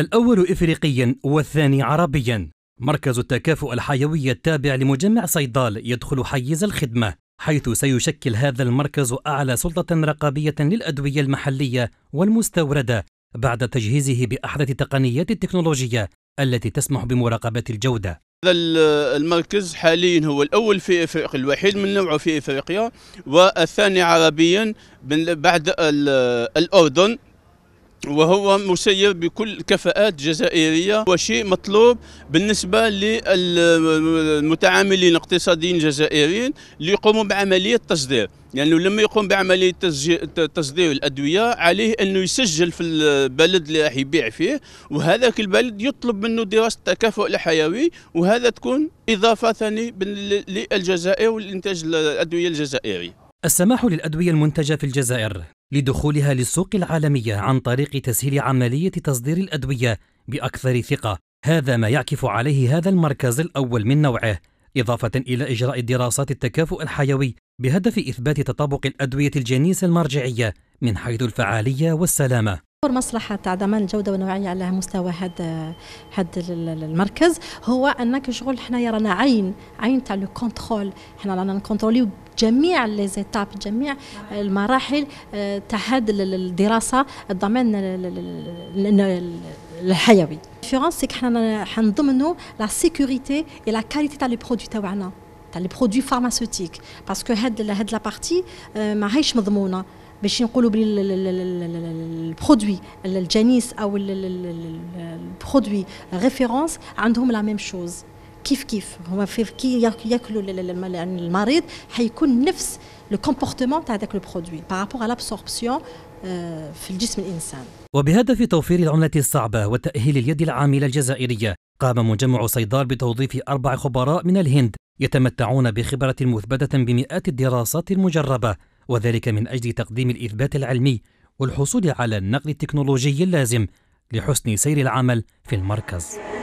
الأول إفريقيا والثاني عربيا مركز التكافؤ الحيوي التابع لمجمع صيدال يدخل حيز الخدمة حيث سيشكل هذا المركز أعلى سلطة رقابية للأدوية المحلية والمستوردة بعد تجهيزه بأحدث تقنيات التكنولوجية التي تسمح بمراقبة الجودة هذا المركز حاليا هو الاول في افريقيا الوحيد من نوعه في افريقيا والثاني عربيا بعد الاردن وهو مسير بكل كفاءات جزائريه وشيء مطلوب بالنسبه للمتعاملين الاقتصاديين الجزائريين اللي يقوموا بعمليه تصدير لانه يعني لما يقوم بعمليه تصدير الادويه عليه انه يسجل في البلد اللي راح يبيع فيه وهذاك البلد يطلب منه دراسه التكافؤ الحيوي وهذا تكون اضافه ثانيه للجزائر والانتاج الادويه الجزائري السماح للأدوية المنتجة في الجزائر لدخولها للسوق العالمية عن طريق تسهيل عملية تصدير الأدوية بأكثر ثقة هذا ما يعكف عليه هذا المركز الأول من نوعه إضافة إلى إجراء دراسات التكافؤ الحيوي بهدف إثبات تطابق الأدوية الجنيسة المرجعية من حيث الفعالية والسلامة مصلحة تاع ضمان الجودة والنوعية على مستوى هذا هذا المركز هو أنك شغل حنايا رانا عين عين تاع لو كونترول حنا رانا نكونتروليو جميع ليزيتاب جميع المراحل تاع هذه الدراسه الضمان الحيوي الديفيرونس سي حنا حنضمنوا لا سيكوريتي اي لا كاليتي تاع لي برودوي تاعنا تاع لي برودوي فارماسيوتيك باسكو هاد هاد لا بارتي ماهيش مضمونه باش نقولوا بلي البرودوي الجنيس او البرودوي ريفيرونس عندهم لا ميم شوز كيف كيف هما كي ياكلوا المريض حيكون نفس لو كومبورتمون تاع ذاك لو برودوي بارابور ا لابسوربسيون في الجسم الانسان وبهدف توفير العمله الصعبه وتاهيل اليد العامله الجزائريه قام مجمع صيدار بتوظيف اربع خبراء من الهند يتمتعون بخبره مثبته بمئات الدراسات المجربه وذلك من اجل تقديم الاثبات العلمي والحصول على النقل التكنولوجي اللازم لحسن سير العمل في المركز